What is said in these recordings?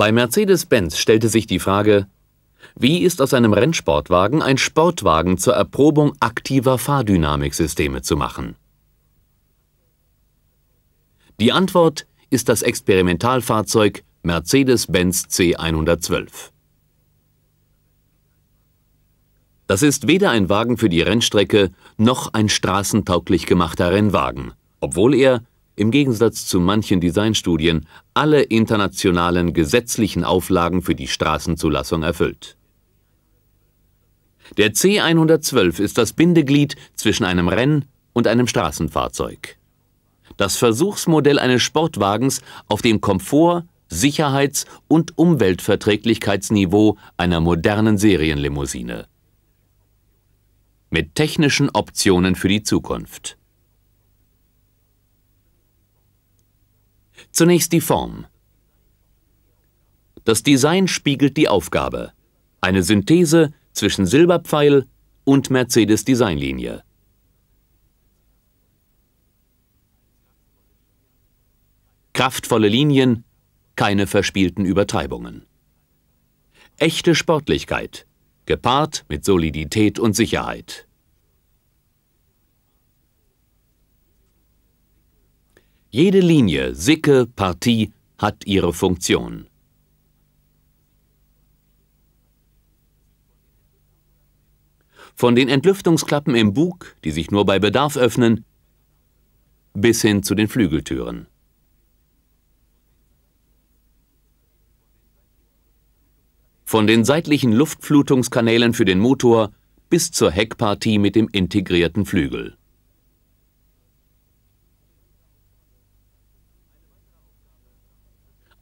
Bei Mercedes-Benz stellte sich die Frage, wie ist aus einem Rennsportwagen ein Sportwagen zur Erprobung aktiver Fahrdynamiksysteme zu machen? Die Antwort ist das Experimentalfahrzeug Mercedes-Benz C112. Das ist weder ein Wagen für die Rennstrecke noch ein straßentauglich gemachter Rennwagen, obwohl er im Gegensatz zu manchen Designstudien alle internationalen gesetzlichen Auflagen für die Straßenzulassung erfüllt. Der C112 ist das Bindeglied zwischen einem Renn- und einem Straßenfahrzeug. Das Versuchsmodell eines Sportwagens, auf dem Komfort, Sicherheits- und Umweltverträglichkeitsniveau einer modernen Serienlimousine. Mit technischen Optionen für die Zukunft. Zunächst die Form. Das Design spiegelt die Aufgabe. Eine Synthese zwischen Silberpfeil und Mercedes Designlinie. Kraftvolle Linien, keine verspielten Übertreibungen. Echte Sportlichkeit, gepaart mit Solidität und Sicherheit. Jede Linie, Sicke, Partie hat ihre Funktion. Von den Entlüftungsklappen im Bug, die sich nur bei Bedarf öffnen, bis hin zu den Flügeltüren. Von den seitlichen Luftflutungskanälen für den Motor bis zur Heckpartie mit dem integrierten Flügel.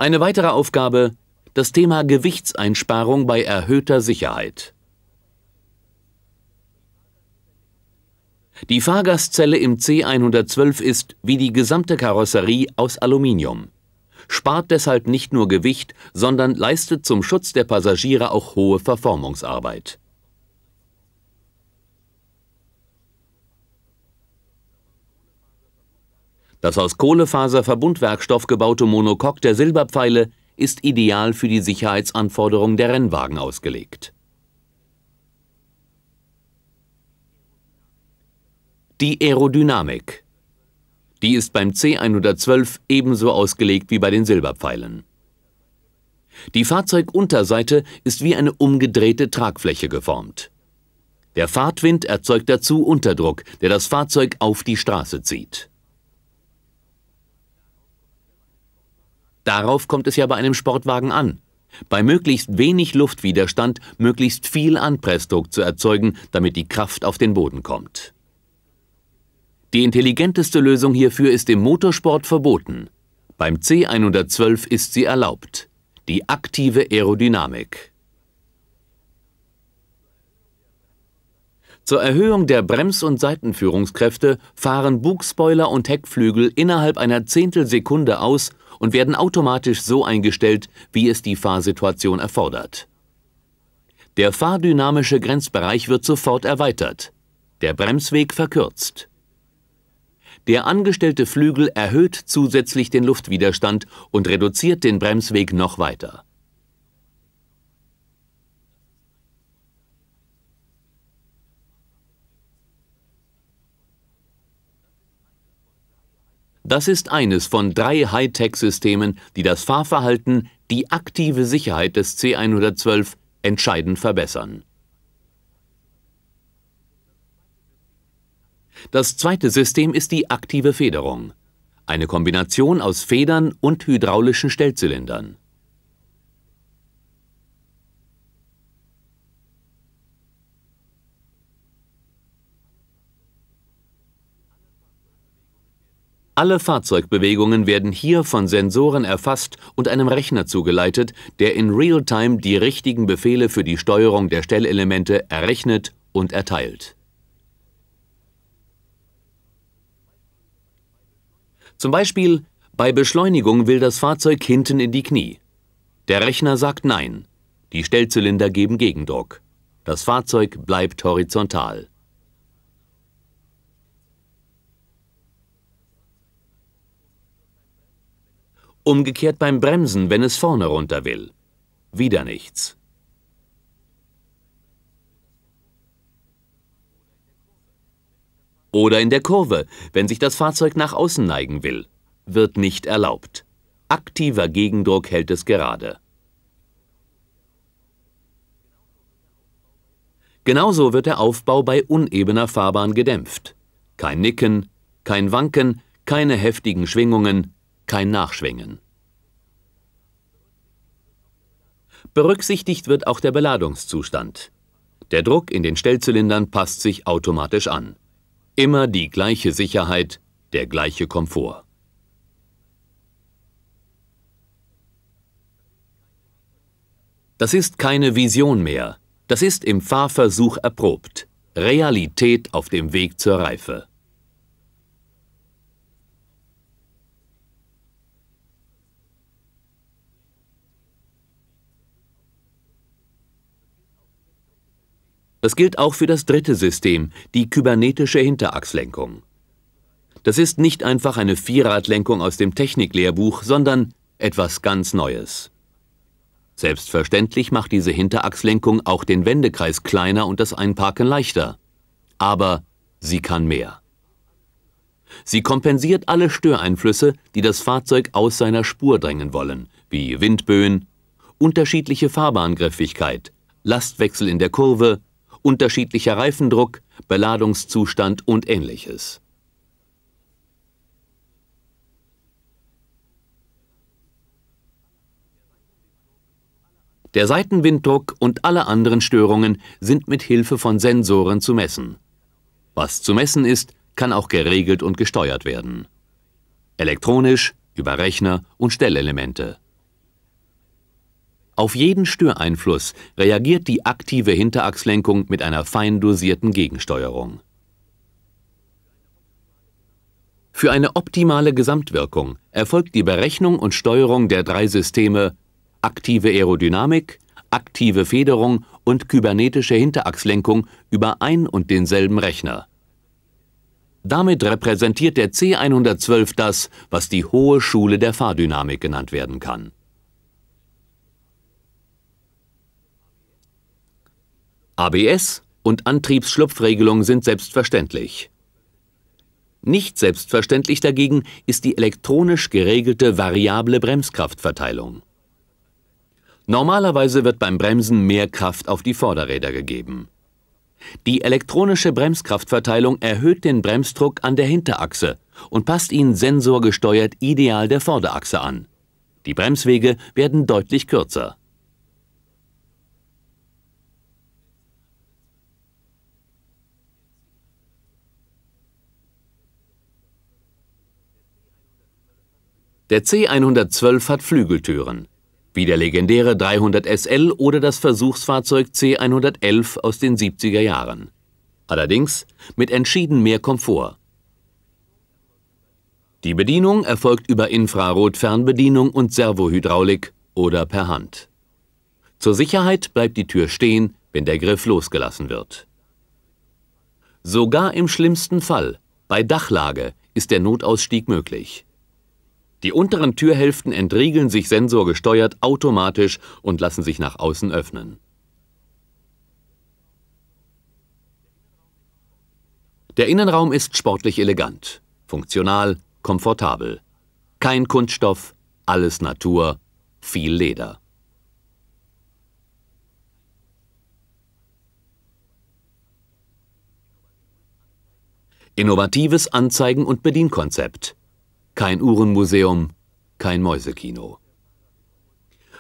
Eine weitere Aufgabe, das Thema Gewichtseinsparung bei erhöhter Sicherheit. Die Fahrgastzelle im C112 ist, wie die gesamte Karosserie, aus Aluminium. Spart deshalb nicht nur Gewicht, sondern leistet zum Schutz der Passagiere auch hohe Verformungsarbeit. Das aus Kohlefaserverbundwerkstoff gebaute Monokok der Silberpfeile ist ideal für die Sicherheitsanforderungen der Rennwagen ausgelegt. Die Aerodynamik. Die ist beim C112 ebenso ausgelegt wie bei den Silberpfeilen. Die Fahrzeugunterseite ist wie eine umgedrehte Tragfläche geformt. Der Fahrtwind erzeugt dazu Unterdruck, der das Fahrzeug auf die Straße zieht. Darauf kommt es ja bei einem Sportwagen an. Bei möglichst wenig Luftwiderstand möglichst viel Anpressdruck zu erzeugen, damit die Kraft auf den Boden kommt. Die intelligenteste Lösung hierfür ist im Motorsport verboten. Beim C112 ist sie erlaubt. Die aktive Aerodynamik. Zur Erhöhung der Brems- und Seitenführungskräfte fahren Bugspoiler und Heckflügel innerhalb einer Zehntelsekunde aus und werden automatisch so eingestellt, wie es die Fahrsituation erfordert. Der fahrdynamische Grenzbereich wird sofort erweitert, der Bremsweg verkürzt. Der angestellte Flügel erhöht zusätzlich den Luftwiderstand und reduziert den Bremsweg noch weiter. Das ist eines von drei Hightech-Systemen, die das Fahrverhalten, die aktive Sicherheit des C112 entscheidend verbessern. Das zweite System ist die aktive Federung, eine Kombination aus Federn und hydraulischen Stellzylindern. Alle Fahrzeugbewegungen werden hier von Sensoren erfasst und einem Rechner zugeleitet, der in Realtime die richtigen Befehle für die Steuerung der Stellelemente errechnet und erteilt. Zum Beispiel, bei Beschleunigung will das Fahrzeug hinten in die Knie. Der Rechner sagt Nein. Die Stellzylinder geben Gegendruck. Das Fahrzeug bleibt horizontal. Umgekehrt beim Bremsen, wenn es vorne runter will. Wieder nichts. Oder in der Kurve, wenn sich das Fahrzeug nach außen neigen will. Wird nicht erlaubt. Aktiver Gegendruck hält es gerade. Genauso wird der Aufbau bei unebener Fahrbahn gedämpft. Kein Nicken, kein Wanken, keine heftigen Schwingungen, kein Nachschwingen. Berücksichtigt wird auch der Beladungszustand. Der Druck in den Stellzylindern passt sich automatisch an. Immer die gleiche Sicherheit, der gleiche Komfort. Das ist keine Vision mehr. Das ist im Fahrversuch erprobt. Realität auf dem Weg zur Reife. Das gilt auch für das dritte System, die kybernetische Hinterachslenkung. Das ist nicht einfach eine Vierradlenkung aus dem Techniklehrbuch, sondern etwas ganz Neues. Selbstverständlich macht diese Hinterachslenkung auch den Wendekreis kleiner und das Einparken leichter. Aber sie kann mehr. Sie kompensiert alle Störeinflüsse, die das Fahrzeug aus seiner Spur drängen wollen, wie Windböen, unterschiedliche Fahrbahngriffigkeit, Lastwechsel in der Kurve, unterschiedlicher Reifendruck, Beladungszustand und ähnliches. Der Seitenwinddruck und alle anderen Störungen sind mit Hilfe von Sensoren zu messen. Was zu messen ist, kann auch geregelt und gesteuert werden. Elektronisch, über Rechner und Stellelemente. Auf jeden Störeinfluss reagiert die aktive Hinterachslenkung mit einer fein dosierten Gegensteuerung. Für eine optimale Gesamtwirkung erfolgt die Berechnung und Steuerung der drei Systeme aktive Aerodynamik, aktive Federung und kybernetische Hinterachslenkung über ein und denselben Rechner. Damit repräsentiert der C112 das, was die hohe Schule der Fahrdynamik genannt werden kann. ABS und Antriebsschlupfregelung sind selbstverständlich. Nicht selbstverständlich dagegen ist die elektronisch geregelte variable Bremskraftverteilung. Normalerweise wird beim Bremsen mehr Kraft auf die Vorderräder gegeben. Die elektronische Bremskraftverteilung erhöht den Bremsdruck an der Hinterachse und passt ihn sensorgesteuert ideal der Vorderachse an. Die Bremswege werden deutlich kürzer. Der C112 hat Flügeltüren, wie der legendäre 300 SL oder das Versuchsfahrzeug C111 aus den 70er Jahren. Allerdings mit entschieden mehr Komfort. Die Bedienung erfolgt über Infrarot-Fernbedienung und Servohydraulik oder per Hand. Zur Sicherheit bleibt die Tür stehen, wenn der Griff losgelassen wird. Sogar im schlimmsten Fall, bei Dachlage, ist der Notausstieg möglich. Die unteren Türhälften entriegeln sich sensorgesteuert automatisch und lassen sich nach außen öffnen. Der Innenraum ist sportlich elegant, funktional, komfortabel. Kein Kunststoff, alles Natur, viel Leder. Innovatives Anzeigen- und Bedienkonzept. Kein Uhrenmuseum, kein Mäusekino.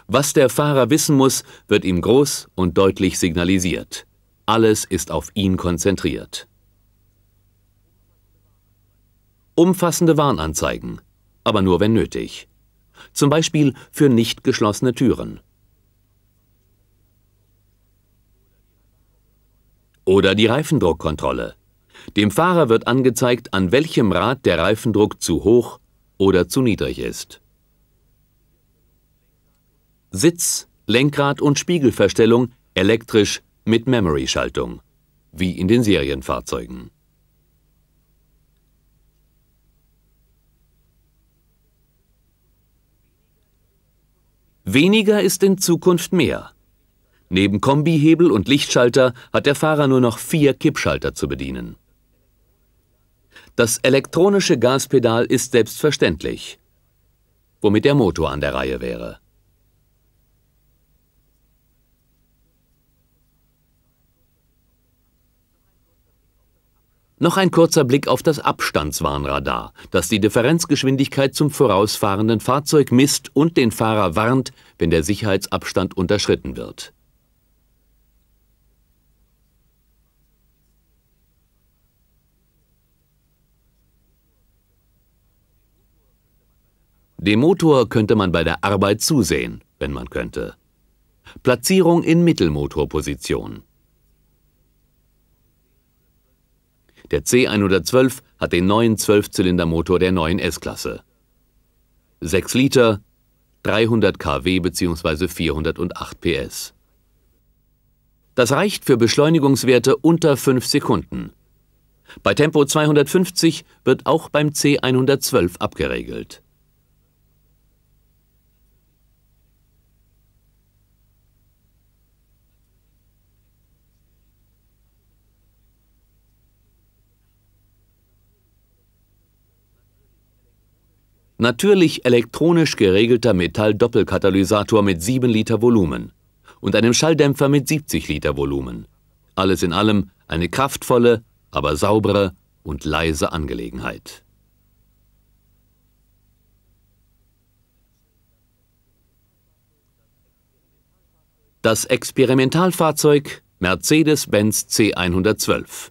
Was der Fahrer wissen muss, wird ihm groß und deutlich signalisiert. Alles ist auf ihn konzentriert. Umfassende Warnanzeigen, aber nur wenn nötig. Zum Beispiel für nicht geschlossene Türen. Oder die Reifendruckkontrolle. Dem Fahrer wird angezeigt, an welchem Rad der Reifendruck zu hoch oder zu niedrig ist. Sitz, Lenkrad und Spiegelverstellung elektrisch mit Memory-Schaltung, wie in den Serienfahrzeugen. Weniger ist in Zukunft mehr. Neben Kombihebel und Lichtschalter hat der Fahrer nur noch vier Kippschalter zu bedienen. Das elektronische Gaspedal ist selbstverständlich, womit der Motor an der Reihe wäre. Noch ein kurzer Blick auf das Abstandswarnradar, das die Differenzgeschwindigkeit zum vorausfahrenden Fahrzeug misst und den Fahrer warnt, wenn der Sicherheitsabstand unterschritten wird. Dem Motor könnte man bei der Arbeit zusehen, wenn man könnte. Platzierung in Mittelmotorposition. Der C112 hat den neuen Zwölfzylindermotor der neuen S-Klasse. 6 Liter, 300 kW bzw. 408 PS. Das reicht für Beschleunigungswerte unter 5 Sekunden. Bei Tempo 250 wird auch beim C112 abgeregelt. natürlich elektronisch geregelter Metalldoppelkatalysator mit 7 Liter Volumen und einem Schalldämpfer mit 70 Liter Volumen. Alles in allem eine kraftvolle, aber saubere und leise Angelegenheit. Das Experimentalfahrzeug Mercedes-Benz C112